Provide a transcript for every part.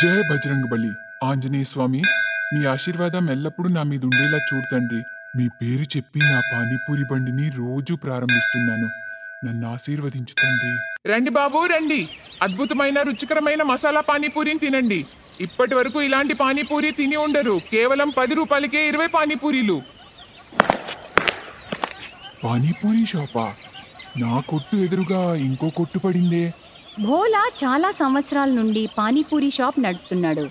జయ బజరంగ్ బలి ఆంజనేయ స్వామి మీ ఆశీర్వాదం ఎల్లప్పుడూ నా మీద ఉండేలా చూడతండి మీ పేరు చెప్పి నా పానీపూరి బండిని రోజు ప్రారంభిస్తున్నాను నన్ను ఆశీర్వదించుతండి రండి బాబు రండి అద్భుతమైన రుచికరమైన మసాలా పానీపూరిని తినండి ఇప్పటి వరకు ఇలాంటి పానీపూరి తిని ఉండరు కేవలం పది రూపాయలకే ఇరవై పానీపూరీలు పానీపూరి షాపా నా కొట్టు ఎదురుగా ఇంకో కొట్టు పడిందే భోలా చాలా సంవత్సరాల నుండి పానీపూరి షాప్ నడుపుతున్నాడు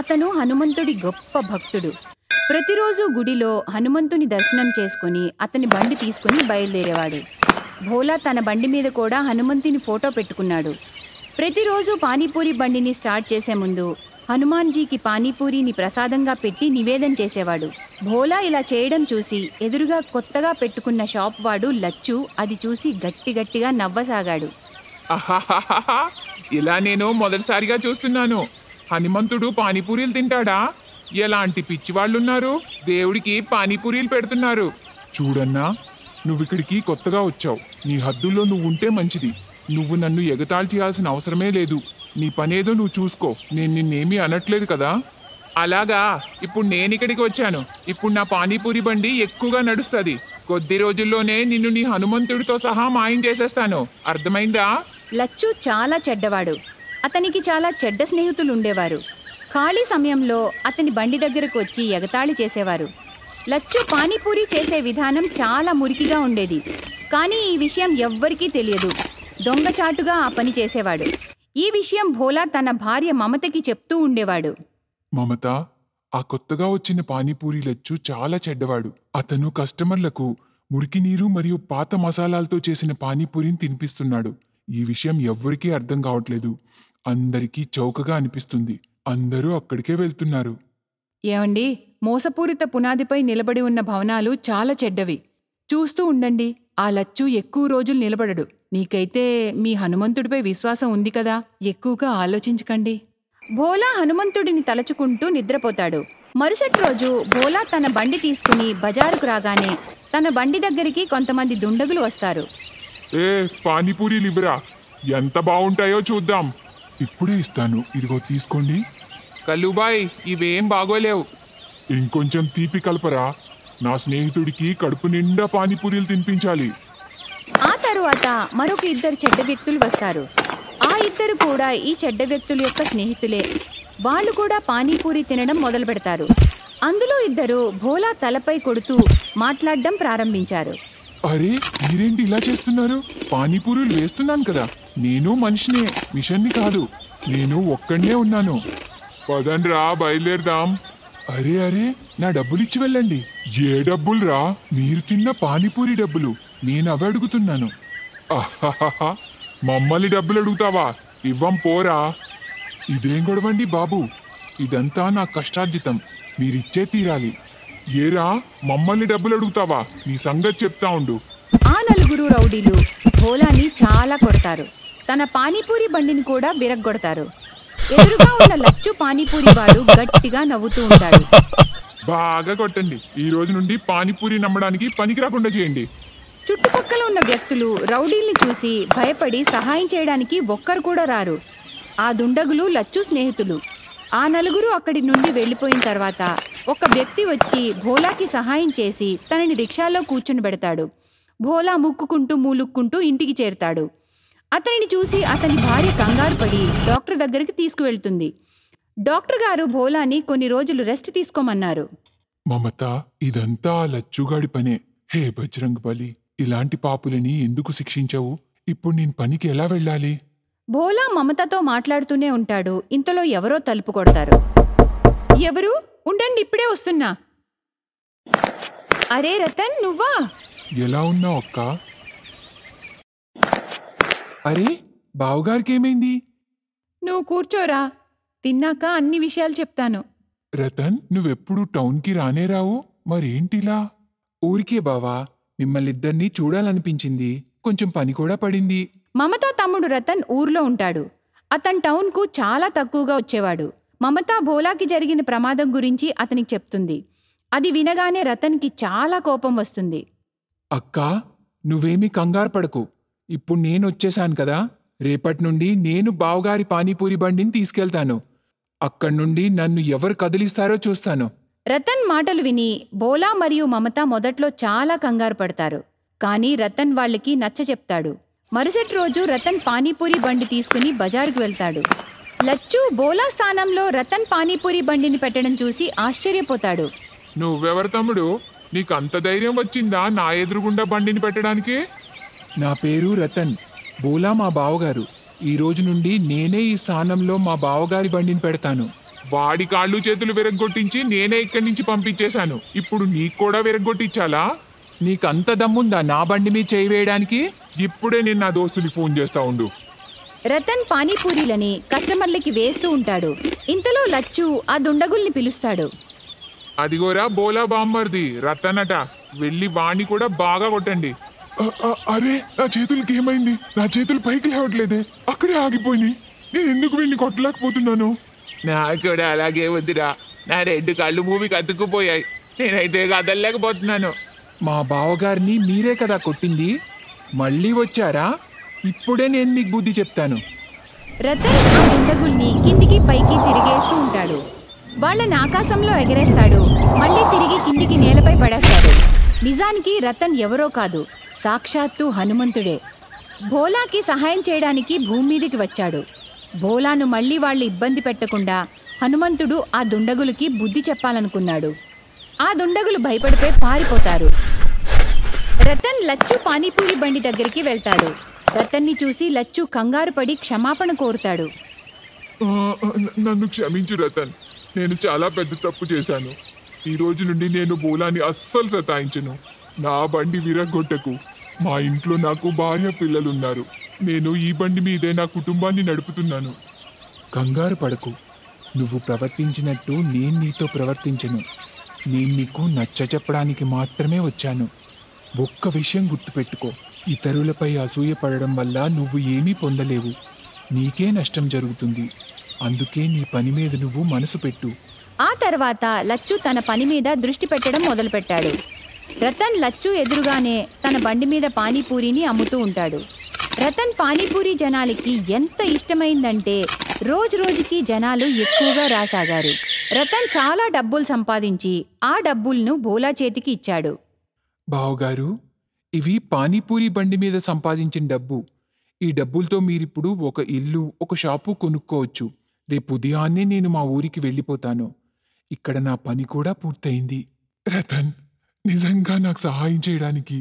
అతను హనుమంతుడి గొప్ప భక్తుడు ప్రతిరోజు గుడిలో హనుమంతుని దర్శనం చేసుకుని అతని బండి తీసుకుని బయలుదేరేవాడు భోలా తన బండి మీద కూడా హనుమంతుని ఫోటో పెట్టుకున్నాడు ప్రతిరోజు పానీపూరి బండిని స్టార్ట్ చేసే ముందు హనుమాన్జీకి పానీపూరిని ప్రసాదంగా పెట్టి నివేదన చేసేవాడు భోలా ఇలా చేయడం చూసి ఎదురుగా కొత్తగా పెట్టుకున్న షాప్ వాడు లచ్చు అది చూసి గట్టి గట్టిగా నవ్వసాగాడు ఇలా నేను మొదటిసారిగా చూస్తున్నాను హనుమంతుడు పానీపూరీలు తింటాడా ఎలాంటి పిచ్చివాళ్ళున్నారు దేవుడికి పానీపూరీలు పెడుతున్నారు చూడన్నా నువ్వు ఇక్కడికి కొత్తగా వచ్చావు నీ హద్దుల్లో నువ్వు ఉంటే మంచిది నువ్వు నన్ను ఎగతాళి చేయాల్సిన అవసరమే లేదు నీ పనేదో నువ్వు చూసుకో నేను నిన్నేమీ అనట్లేదు కదా అలాగా ఇప్పుడు నేను ఇక్కడికి వచ్చాను ఇప్పుడు నా పానీపూరి బండి ఎక్కువగా నడుస్తుంది కొద్ది రోజుల్లోనే నిన్ను నీ హనుమంతుడితో సహా మాయం చేసేస్తాను అర్థమైందా లచ్చు చాలా చెడ్డవాడు అతనికి చాలా చెడ్డ స్నేహితులు ఉండేవారు ఖాళీ సమయంలో అతని బండి దగ్గరకు వచ్చి ఎగతాళి చేసేవారు లచ్చు పానీపూరి చేసే విధానం చాలా మురికిగా ఉండేది కానీ ఈ విషయం ఎవ్వరికీ తెలియదు దొంగచాటుగా ఆ పని చేసేవాడు ఈ విషయం భోలా తన భార్య మమతకి చెప్తూ ఉండేవాడు మమత ఆ కొత్తగా వచ్చిన పానీపూరి లచ్చు చాలా చెడ్డవాడు అతను కస్టమర్లకు మురికి నీరు మరియు పాత మసాలాలతో చేసిన పానీపూరిని తినిపిస్తున్నాడు ఈ విషయం ఎవ్వరికీ అర్థం కావట్లేదు అందరికీ చౌకగా అనిపిస్తుంది అందరూ అక్కడికే వెళ్తున్నారు ఏమండి మోసపూరిత పునాదిపై నిలబడి ఉన్న భవనాలు చాలా చెడ్డవి చూస్తూ ఉండండి ఆ లచ్చు ఎక్కువ రోజులు నిలబడడు నీకైతే మీ హనుమంతుడిపై విశ్వాసం ఉంది కదా ఎక్కువగా ఆలోచించకండి భోలా హనుమంతుడిని తలచుకుంటూ నిద్రపోతాడు మరుసటి రోజు భోలా తన బండి తీసుకుని బజారుకు రాగానే తన బండి దగ్గరికి కొంతమంది దుండగులు వస్తారు ఏ పానీపూరి ఇవ్వరా ఎంత బాగుంటాయో చూద్దాం ఇప్పుడే ఇస్తాను ఇదిగో తీసుకోండి కల్లుబాయ్ ఇవేం బాగోలేవు ఇంకొంచెం తీపి కలపరా నా స్నేహితుడికి కడుపు నిండా పానీపూరీలు తినిపించాలి ఆ తరువాత మరొక ఇద్దరు చెడ్డ వ్యక్తులు వస్తారు ఆ ఇద్దరు కూడా ఈ చెడ్డ వ్యక్తుల యొక్క స్నేహితులే వాళ్ళు కూడా పానీపూరి తినడం మొదలు పెడతారు అందులో ఇద్దరు భోలా తలపై కొడుతూ మాట్లాడడం ప్రారంభించారు అరే మీరేంటి ఇలా చేస్తున్నారు పానీపూరీలు వేస్తున్నాను కదా నేను మనిషినే మిషన్ని కాదు నేను ఒక్కడే ఉన్నాను రా బయలుదేరదాం అరే అరే నా డబ్బులు ఇచ్చి వెళ్ళండి ఏ డబ్బులు రా మీరు తిన్న పానీపూరి డబ్బులు నేను అవి అడుగుతున్నాను మమ్మల్ని డబ్బులు అడుగుతావా ఇవ్వం పోరా ఇదేం గొడవండి బాబు ఇదంతా నా కష్టార్జితం మీరిచ్చే తీరాలి ఏరా మమ్మల్ని డబ్బులు అడుగుతావా నీ సంగతి చెప్తా ఉండు ఆ నలుగురు రౌడీలు భోలాని చాలా కొడతారు తన పానీపూరి బండిని కూడా విరగ్గొడతారు ఎదురుగా ఉన్న లచ్చు పానీపూరి వాడు గట్టిగా నవ్వుతూ ఉంటాడు బాగా కొట్టండి ఈ రోజు నుండి పానీపూరి నమ్మడానికి పనికి రాకుండా చేయండి చుట్టుపక్కల ఉన్న వ్యక్తులు రౌడీల్ని చూసి భయపడి సహాయం చేయడానికి ఒక్కరు కూడా రారు ఆ దుండగులు లచ్చు స్నేహితులు ఆ నలుగురు అక్కడి నుండి వెళ్ళిపోయిన తర్వాత ఒక వ్యక్తి వచ్చి భోలాకి సహాయం చేసి తనని రిక్షాలో పెడతాడు భోలా ముక్కుకుంటూ మూలుక్కుంటూ ఇంటికి చేరుతాడు అతనిని చూసి అతని భార్య కంగారు పడి డాక్టర్ దగ్గరికి తీసుకువెళ్తుంది డాక్టర్ గారు భోలాని కొన్ని రోజులు రెస్ట్ తీసుకోమన్నారు మమత ఇదంతా లచ్చుగాడి పనే హే బజరంగ్ బలి ఇలాంటి పాపులని ఎందుకు శిక్షించావు ఇప్పుడు నేను పనికి ఎలా వెళ్ళాలి భోలా మమతతో మాట్లాడుతూనే ఉంటాడు ఇంతలో ఎవరో తలుపు కొడతారు ఎవరు ఉండండి ఇప్పుడే వస్తున్నా అరే రతన్ నువ్వా ఎలా ఉన్నావు అక్క అరే బావుగారికి ఏమైంది నువ్వు కూర్చోరా తిన్నాక అన్ని విషయాలు చెప్తాను రతన్ నువ్వెప్పుడు టౌన్కి రానే రావు మరేంటిలా ఊరికే బావా మిమ్మల్నిద్దరినీ చూడాలనిపించింది కొంచెం పని కూడా పడింది మమతా తమ్ముడు రతన్ ఊర్లో ఉంటాడు అతను టౌన్కు చాలా తక్కువగా వచ్చేవాడు మమతా భోలాకి జరిగిన ప్రమాదం గురించి అతనికి చెప్తుంది అది వినగానే రతన్కి చాలా కోపం వస్తుంది అక్కా నువ్వేమీ కంగారు పడకు ఇప్పుడు నేనొచ్చేశాను కదా రేపటి నుండి నేను బావగారి పానీపూరి బండిని తీసుకెళ్తాను అక్కడి నుండి నన్ను ఎవరు కదిలిస్తారో చూస్తాను రతన్ మాటలు విని బోలా మరియు మమత మొదట్లో చాలా కంగారు పడతారు కానీ రతన్ వాళ్ళకి నచ్చ చెప్తాడు మరుసటి రోజు రతన్ పానీపూరి బండి తీసుకుని బజారుకు వెళ్తాడు లచ్చు బోలా స్థానంలో రతన్ పానీపూరి బండిని పెట్టడం చూసి ఆశ్చర్యపోతాడు నువ్వెవరు తమ్ముడు నీకు అంత ధైర్యం వచ్చిందా నా ఎదురుగుండా బండిని పెట్టడానికి నా పేరు రతన్ బోలా మా బావగారు ఈ రోజు నుండి నేనే ఈ స్థానంలో మా బావగారి బండిని పెడతాను వాడి కాళ్ళు చేతులు విరగ్గొట్టించి నేనే ఇక్కడి నుంచి పంపించేశాను ఇప్పుడు నీకు కూడా విరగ్గొట్టించాలా నీకంత దమ్ముందా నా బండి మీద చేయి వేయడానికి ఇప్పుడే నేను నా దోస్తుని ఫోన్ చేస్తా ఉండు రతన్ పానీపూరీలని కస్టమర్లకి వేస్తూ ఉంటాడు ఇంతలో లచ్చు ఆ దుండగుల్ని పిలుస్తాడు అదిగోరా బోలా బాంబర్ది రతన్ అట వెళ్ళి వాణి కూడా బాగా కొట్టండి అరే నా చేతులకి ఏమైంది నా చేతులు పైకి లేవట్లేదే అక్కడే ఆగిపోయింది నేను ఎందుకు వెళ్ళి కొట్టలేకపోతున్నాను నాకు కూడా అలాగే వద్దురా నా రెండు కళ్ళు భూమికి అతుక్కుపోయాయి నేనైతే కదలలేకపోతున్నాను మా బావగారిని మీరే కదా కొట్టింది మళ్ళీ వచ్చారా ఇప్పుడే నేను మీకు బుద్ధి చెప్తాను రతన్ ఆ దుండగుల్ని కిందికి పైకి తిరిగేస్తూ ఉంటాడు వాళ్ళని ఆకాశంలో ఎగరేస్తాడు మళ్ళీ తిరిగి కిందికి నేలపై పడేస్తాడు నిజానికి రతన్ ఎవరో కాదు సాక్షాత్తు హనుమంతుడే భోలాకి సహాయం చేయడానికి భూమి మీదకి వచ్చాడు భోలాను మళ్ళీ వాళ్ళు ఇబ్బంది పెట్టకుండా హనుమంతుడు ఆ దుండగులకి బుద్ధి చెప్పాలనుకున్నాడు ఆ దుండగులు భయపడిపోయి పారిపోతారు రతన్ లచ్చు పానీపూరి బండి దగ్గరికి వెళ్తాడు రతన్ని చూసి లచ్చు కంగారు పడి క్షమాపణ కోరుతాడు నన్ను క్షమించు రతన్ నేను చాలా పెద్ద తప్పు చేశాను ఈ రోజు నుండి నేను బోలాన్ని అస్సలు సతాయించను నా బండి విరగొట్టకు మా ఇంట్లో నాకు భార్య పిల్లలున్నారు నేను ఈ బండి మీదే నా కుటుంబాన్ని నడుపుతున్నాను కంగారు పడకు నువ్వు ప్రవర్తించినట్టు నేను నీతో ప్రవర్తించను నేను నీకు నచ్చ చెప్పడానికి మాత్రమే వచ్చాను ఒక్క విషయం గుర్తుపెట్టుకో ఇతరులపై అసూయ పడడం వల్ల నువ్వు ఏమీ పొందలేవు నీకే నష్టం జరుగుతుంది అందుకే నీ పని మీద నువ్వు మనసు పెట్టు ఆ తర్వాత లచ్చు తన పని మీద దృష్టి పెట్టడం మొదలుపెట్టాడు రతన్ లచ్చు ఎదురుగానే తన బండి మీద పానీపూరిని అమ్ముతూ ఉంటాడు రతన్ పానీపూరి జనాలకి ఎంత ఇష్టమైందంటే రోజు రోజుకి జనాలు ఎక్కువగా రాసాగారు రతన్ చాలా డబ్బులు సంపాదించి ఆ డబ్బులను బోలా చేతికి ఇచ్చాడు బావగారు ఇవి పానీపూరి బండి మీద సంపాదించిన డబ్బు ఈ డబ్బులతో మీరిప్పుడు ఒక ఇల్లు ఒక షాపు కొనుక్కోవచ్చు రేపు ఉదయాన్నే నేను మా ఊరికి వెళ్ళిపోతాను ఇక్కడ నా పని కూడా పూర్తయింది రతన్ నిజంగా నాకు సహాయం చేయడానికి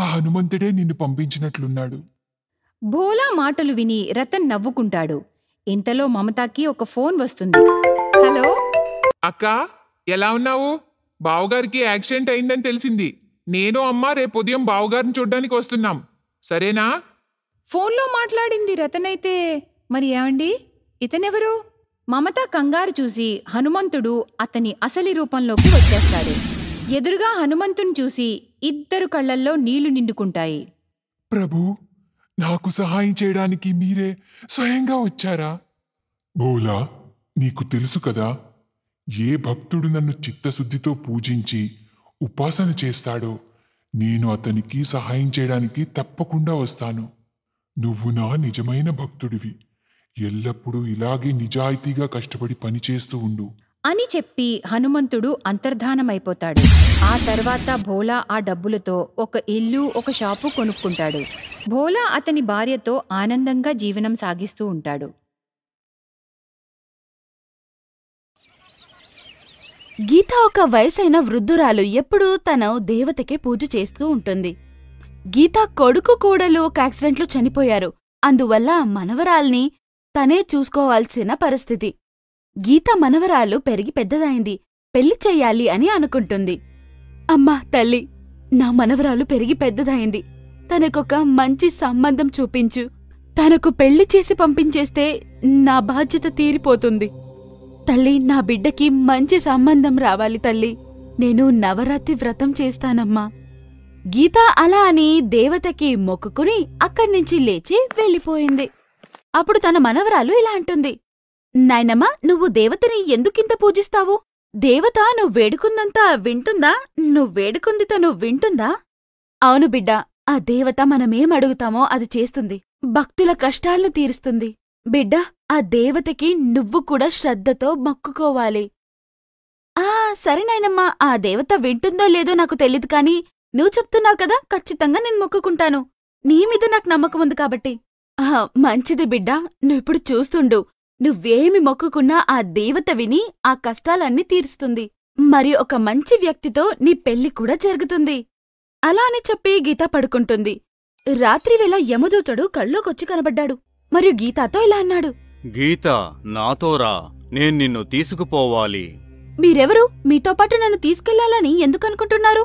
ఆ హనుమంతుడే నిన్ను పంపించినట్లున్నాడు భోలా మాటలు విని రతన్ నవ్వుకుంటాడు ఇంతలో మమతాకి ఒక ఫోన్ వస్తుంది హలో అక్క ఎలా ఉన్నావు బావగారికి యాక్సిడెంట్ అయిందని తెలిసింది నేను అమ్మ రేపు ఉదయం బావగారిని చూడ్డానికి వస్తున్నాం సరేనా ఫోన్లో మాట్లాడింది రతనైతే మరి ఏమండి ఇతనెవరు మమత కంగారు చూసి హనుమంతుడు అతని అసలి రూపంలోకి వచ్చేస్తాడు ఎదురుగా హనుమంతుని చూసి ఇద్దరు కళ్ళల్లో నీళ్లు నిండుకుంటాయి ప్రభు నాకు సహాయం చేయడానికి మీరే స్వయంగా వచ్చారా భోలా నీకు తెలుసు కదా ఏ భక్తుడు నన్ను చిత్తశుద్ధితో పూజించి ఉపాసన చేస్తాడు నేను అతనికి సహాయం చేయడానికి తప్పకుండా వస్తాను నువ్వు నా నిజమైన భక్తుడివి ఎల్లప్పుడూ ఇలాగే నిజాయితీగా కష్టపడి పనిచేస్తూ ఉండు అని చెప్పి హనుమంతుడు అంతర్ధానమైపోతాడు ఆ తర్వాత భోలా ఆ డబ్బులతో ఒక ఇల్లు ఒక షాపు కొనుక్కుంటాడు భోలా అతని భార్యతో ఆనందంగా జీవనం సాగిస్తూ ఉంటాడు గీత ఒక వయసైన వృద్ధురాలు ఎప్పుడూ తను దేవతకే పూజ చేస్తూ ఉంటుంది గీత కొడుకు కూడలు ఒక యాక్సిడెంట్లో చనిపోయారు అందువల్ల మనవరాల్ని తనే చూసుకోవాల్సిన పరిస్థితి గీత మనవరాలు పెరిగి పెద్దదైంది పెళ్లి చెయ్యాలి అని అనుకుంటుంది అమ్మా తల్లి నా మనవరాలు పెరిగి పెద్దదైంది తనకొక మంచి సంబంధం చూపించు తనకు పెళ్లి చేసి పంపించేస్తే నా బాధ్యత తీరిపోతుంది తల్లి నా బిడ్డకి మంచి సంబంధం రావాలి తల్లి నేను నవరాత్రి వ్రతం చేస్తానమ్మా గీత అలా అని దేవతకి మొక్కుకుని అక్కడి నుంచి లేచి వెళ్ళిపోయింది అప్పుడు తన మనవరాలు ఇలా అంటుంది నాయనమ్మా నువ్వు దేవతని ఎందుకింత పూజిస్తావు దేవత నువ్వు వేడుకుందంతా వింటుందా నువ్వు తను వింటుందా అవును బిడ్డ ఆ దేవత మనమేం అడుగుతామో అది చేస్తుంది భక్తుల కష్టాలను తీరుస్తుంది బిడ్డా ఆ దేవతకి నువ్వు కూడా శ్రద్ధతో మొక్కుకోవాలి ఆ సరేనాయనమ్మా ఆ దేవత వింటుందో లేదో నాకు తెలీదు కానీ నువ్వు చెప్తున్నావు కదా ఖచ్చితంగా నేను మొక్కుకుంటాను నీ మీద నాకు నమ్మకం ఉంది కాబట్టి మంచిది బిడ్డ నువ్విప్పుడు చూస్తుండు నువ్వేమి మొక్కుకున్నా ఆ దేవత విని ఆ కష్టాలన్నీ తీరుస్తుంది మరి ఒక మంచి వ్యక్తితో నీ పెళ్లి కూడా జరుగుతుంది అలా అని చెప్పి గీత పడుకుంటుంది రాత్రివేళ యమదూతడు కళ్ళోకొచ్చి కనబడ్డాడు మరియు గీతాతో ఇలా అన్నాడు గీత నాతోరా నేను నిన్ను తీసుకుపోవాలి మీరెవరు మీతో పాటు నన్ను తీసుకెళ్లాలని ఎందుకు అనుకుంటున్నారు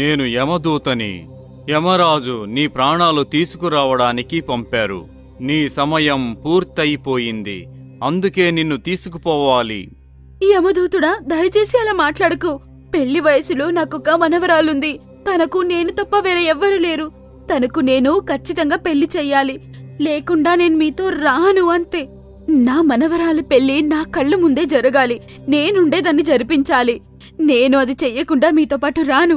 నేను యమదూతని యమరాజు నీ ప్రాణాలు తీసుకురావడానికి పంపారు నీ సమయం పూర్తయిపోయింది అందుకే నిన్ను తీసుకుపోవాలి యమదూతుడా దయచేసి అలా మాట్లాడకు పెళ్లి వయసులో నాకొక మనవరాలుంది తనకు నేను తప్ప వేరే ఎవ్వరూ లేరు తనకు నేను ఖచ్చితంగా పెళ్లి చెయ్యాలి లేకుండా నేను మీతో రాను అంతే నా మనవరాలు పెళ్లి నా కళ్ళు ముందే జరగాలి నేనుండేదాన్ని జరిపించాలి నేను అది చెయ్యకుండా మీతో పాటు రాను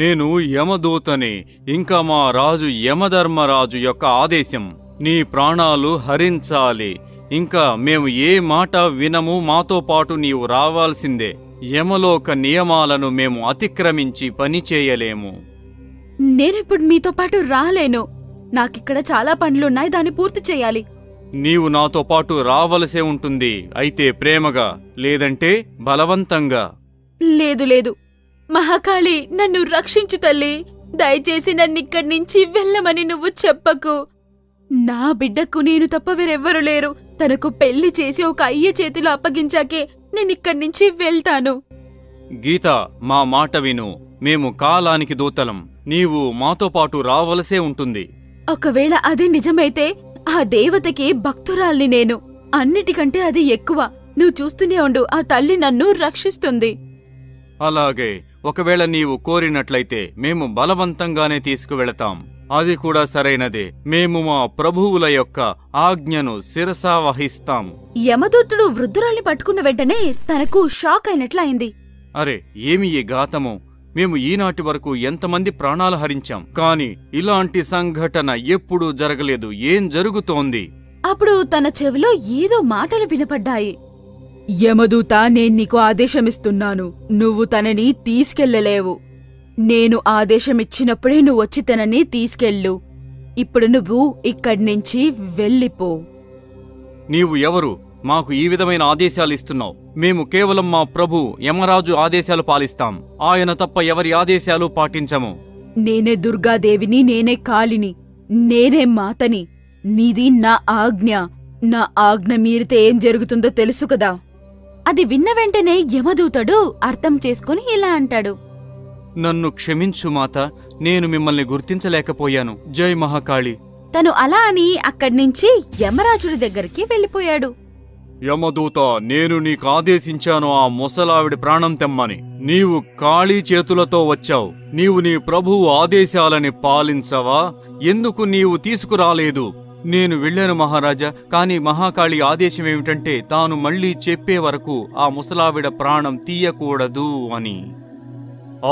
నేను యమదూతని ఇంకా మా రాజు యమధర్మరాజు యొక్క ఆదేశం నీ ప్రాణాలు హరించాలి ఇంకా మేము ఏ మాట వినము మాతో పాటు నీవు రావాల్సిందే యమలోక నియమాలను మేము అతిక్రమించి పనిచేయలేము నేనిప్పుడు మీతో పాటు రాలేను నాకిక్కడ చాలా పనులున్నాయి దాన్ని పూర్తి చేయాలి నీవు నాతో పాటు రావలసే ఉంటుంది అయితే ప్రేమగా లేదంటే బలవంతంగా లేదు లేదు మహాకాళి నన్ను రక్షించు తల్లి దయచేసి నన్నిక్కడి నుంచి వెళ్ళమని నువ్వు చెప్పకు నా బిడ్డకు నేను తప్ప వేరెవ్వరూ లేరు తనకు పెళ్లి చేసి ఒక అయ్య చేతిలో అప్పగించాకే నేనిక్కడి నుంచి వెళ్తాను గీత మా మాట విను మేము కాలానికి దూతలం నీవు మాతో పాటు రావలసే ఉంటుంది ఒకవేళ అది నిజమైతే ఆ దేవతకి భక్తురాల్ని నేను అన్నిటికంటే అది ఎక్కువ నువ్వు చూస్తూనే ఉండు ఆ తల్లి నన్ను రక్షిస్తుంది అలాగే ఒకవేళ నీవు కోరినట్లయితే మేము బలవంతంగానే తీసుకువెళతాం అది కూడా సరైనదే మేము మా ప్రభువుల యొక్క ఆజ్ఞను శిరసా వహిస్తాం యమదూతుడు వృద్ధురాల్ని పట్టుకున్న వెంటనే తనకు షాక్ అయినట్లయింది అరే ఏమి ఈ ఘాతము మేము ఈనాటి వరకు ఎంతమంది ప్రాణాలు హరించాం కాని ఇలాంటి సంఘటన ఎప్పుడూ జరగలేదు ఏం జరుగుతోంది అప్పుడు తన చెవిలో ఏదో మాటలు వినపడ్డాయి యమదూత నేను నీకు ఆదేశమిస్తున్నాను నువ్వు తనని తీసుకెళ్లలేవు నేను ఆదేశమిచ్చినప్పుడే నువ్వు వచ్చి తనని తీసుకెళ్ళు ఇప్పుడు నువ్వు నుంచి వెళ్ళిపో నీవు ఎవరు మాకు ఈ విధమైన ఆదేశాలు ఇస్తున్నావు మేము కేవలం మా ప్రభు యమరాజు ఆదేశాలు పాలిస్తాం ఆయన తప్ప ఎవరి ఆదేశాలు పాటించము నేనే దుర్గాదేవిని నేనే కాళిని నేనే మాతని నీది నా ఆజ్ఞ నా ఆజ్ఞ మీరితే ఏం జరుగుతుందో తెలుసు కదా అది విన్న వెంటనే యమదూతడు అర్థం చేసుకుని ఇలా అంటాడు నన్ను క్షమించు మాత నేను మిమ్మల్ని గుర్తించలేకపోయాను జై మహాకాళి తను అలా అని అక్కడ్నించి యమరాజుడి దగ్గరికి వెళ్ళిపోయాడు యమదూత నేను నీకు ఆదేశించాను ఆ ముసలావిడి ప్రాణం తెమ్మని నీవు ఖాళీ చేతులతో వచ్చావు నీవు నీ ప్రభువు ఆదేశాలని పాలించవా ఎందుకు నీవు తీసుకురాలేదు నేను వెళ్ళాను మహారాజా కాని మహాకాళి ఆదేశం ఏమిటంటే తాను మళ్లీ చెప్పే వరకు ఆ ముసలావిడ ప్రాణం తీయకూడదు అని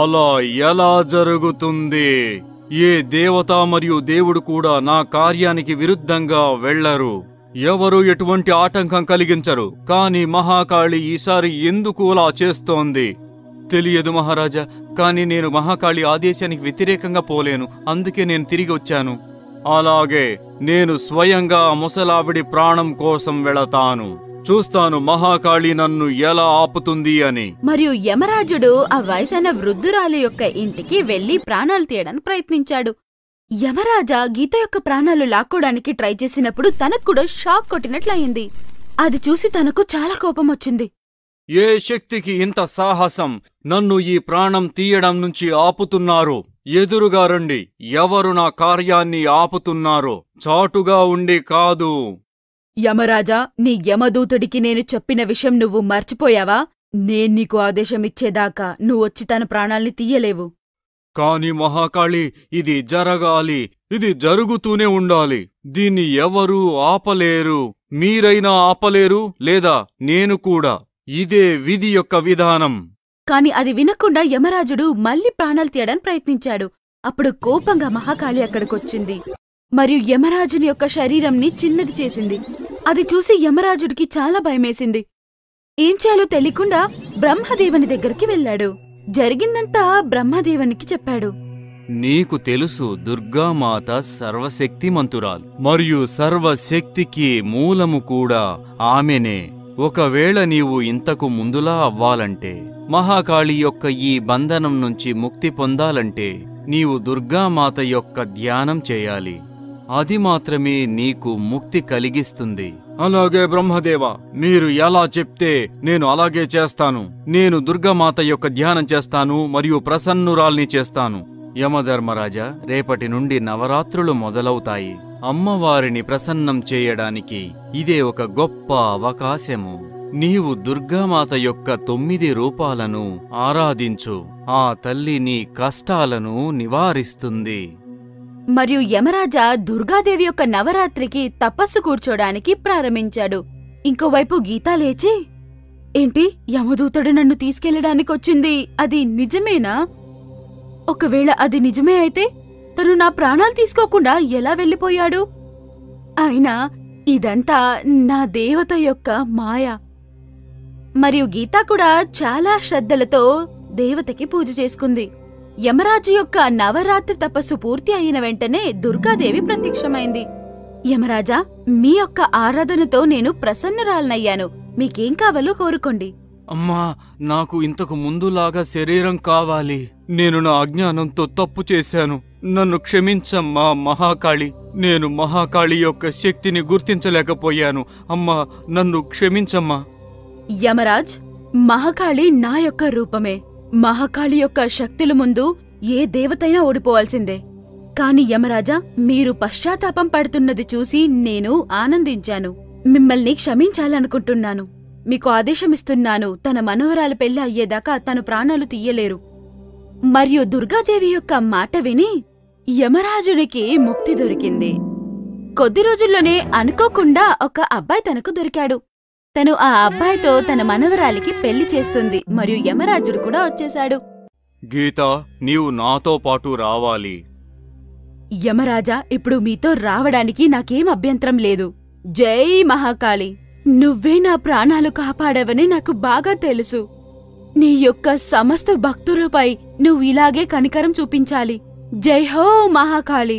అలా ఎలా జరుగుతుంది ఏ దేవత మరియు దేవుడు కూడా నా కార్యానికి విరుద్ధంగా వెళ్లరు ఎవరు ఎటువంటి ఆటంకం కలిగించరు కాని మహాకాళి ఈసారి ఎందుకు అలా చేస్తోంది తెలియదు మహారాజా కాని నేను మహాకాళి ఆదేశానికి వ్యతిరేకంగా పోలేను అందుకే నేను తిరిగి వచ్చాను అలాగే నేను స్వయంగా ముసలావిడి ప్రాణం కోసం వెళతాను చూస్తాను మహాకాళి నన్ను ఎలా ఆపుతుంది అని మరియు యమరాజుడు ఆ వయసైన వృద్ధురాలి యొక్క ఇంటికి వెళ్లి ప్రాణాలు తీయడానికి ప్రయత్నించాడు యమరాజా గీత యొక్క ప్రాణాలు లాక్కోడానికి ట్రై చేసినప్పుడు తనకు కూడా షాక్ కొట్టినట్లయింది అది చూసి తనకు చాలా కోపం వచ్చింది ఏ శక్తికి ఇంత సాహసం నన్ను ఈ ప్రాణం తీయడం నుంచి ఆపుతున్నారు ఎదురుగా రండి ఎవరు నా కార్యాన్ని ఆపుతున్నారు చాటుగా ఉండి కాదు యమరాజా నీ యమదూతుడికి నేను చెప్పిన విషయం నువ్వు మర్చిపోయావా నేను నీకు ఆదేశమిచ్చేదాకా నువ్వొచ్చి తన ప్రాణాల్ని తీయలేవు కాని మహాకాళి ఇది జరగాలి ఇది జరుగుతూనే ఉండాలి దీన్ని ఎవరూ ఆపలేరు మీరైనా ఆపలేరు లేదా నేను కూడా ఇదే విధి యొక్క విధానం కాని అది వినకుండా యమరాజుడు మళ్లీ ప్రాణాలు తీయడానికి ప్రయత్నించాడు అప్పుడు కోపంగా మహాకాళి అక్కడికొచ్చింది మరియు యమరాజుని యొక్క శరీరంని చిన్నది చేసింది అది చూసి యమరాజుడికి చాలా భయమేసింది ఏం చేయాలో తెలియకుండా బ్రహ్మదేవుని దగ్గరికి వెళ్ళాడు జరిగిందంతా బ్రహ్మదేవునికి చెప్పాడు నీకు తెలుసు దుర్గామాత సర్వశక్తిమంతురాలు మరియు సర్వశక్తికి మూలము కూడా ఆమెనే ఒకవేళ నీవు ఇంతకు ముందులా అవ్వాలంటే మహాకాళి యొక్క ఈ బంధనం నుంచి ముక్తి పొందాలంటే నీవు దుర్గామాత యొక్క ధ్యానం చేయాలి అది మాత్రమే నీకు ముక్తి కలిగిస్తుంది అలాగే బ్రహ్మదేవ మీరు ఎలా చెప్తే నేను అలాగే చేస్తాను నేను దుర్గమాత యొక్క ధ్యానం చేస్తాను మరియు ప్రసన్నురాల్ని చేస్తాను యమధర్మరాజా రేపటి నుండి నవరాత్రులు మొదలవుతాయి అమ్మవారిని ప్రసన్నం చేయడానికి ఇదే ఒక గొప్ప అవకాశము నీవు దుర్గామాత యొక్క తొమ్మిది రూపాలను ఆరాధించు ఆ తల్లి నీ కష్టాలను నివారిస్తుంది మరియు యమరాజా దుర్గాదేవి యొక్క నవరాత్రికి తపస్సు కూర్చోడానికి ప్రారంభించాడు ఇంకోవైపు గీతా లేచి ఏంటి యమదూతడు నన్ను తీసుకెళ్లడానికొచ్చింది అది నిజమేనా ఒకవేళ అది నిజమే అయితే తను నా ప్రాణాలు తీసుకోకుండా ఎలా వెళ్ళిపోయాడు అయినా ఇదంతా నా దేవత యొక్క మాయ మరియు గీత కూడా చాలా శ్రద్ధలతో దేవతకి పూజ చేసుకుంది యమరాజు యొక్క నవరాత్రి తపస్సు పూర్తి అయిన వెంటనే దుర్గాదేవి ప్రత్యక్షమైంది యమరాజా మీ యొక్క ఆరాధనతో నేను ప్రసన్నురాలనయ్యాను మీకేం కావాలో కోరుకోండి అమ్మా నాకు ఇంతకు ముందులాగా శరీరం కావాలి నేను నా అజ్ఞానంతో తప్పు చేశాను నన్ను క్షమించమ్మా మహాకాళి నేను మహాకాళి యొక్క శక్తిని గుర్తించలేకపోయాను అమ్మా నన్ను క్షమించమ్మా యమరాజ్ మహాకాళి నా యొక్క రూపమే మహాకాళి యొక్క శక్తుల ముందు ఏ దేవతైనా ఓడిపోవాల్సిందే కాని యమరాజా మీరు పశ్చాత్తాపం పడుతున్నది చూసి నేను ఆనందించాను మిమ్మల్ని క్షమించాలనుకుంటున్నాను మీకు ఆదేశమిస్తున్నాను తన మనోహరాల పెళ్లి అయ్యేదాకా తను ప్రాణాలు తీయలేరు మరియు దుర్గాదేవి యొక్క మాట విని యమరాజునికి ముక్తి దొరికింది కొద్ది రోజుల్లోనే అనుకోకుండా ఒక అబ్బాయి తనకు దొరికాడు తను ఆ అబ్బాయితో తన మనవరాలికి పెళ్లి చేస్తుంది మరియు యమరాజుడు కూడా వచ్చేశాడు గీత నీవు నాతో పాటు రావాలి యమరాజా ఇప్పుడు మీతో రావడానికి నాకేం అభ్యంతరం లేదు జై మహాకాళి నువ్వే నా ప్రాణాలు కాపాడవని నాకు బాగా తెలుసు నీ యొక్క సమస్త భక్తులపై నువ్వు ఇలాగే కనికరం చూపించాలి జై హో మహాకాళి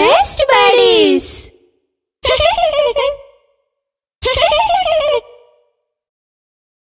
best buddies!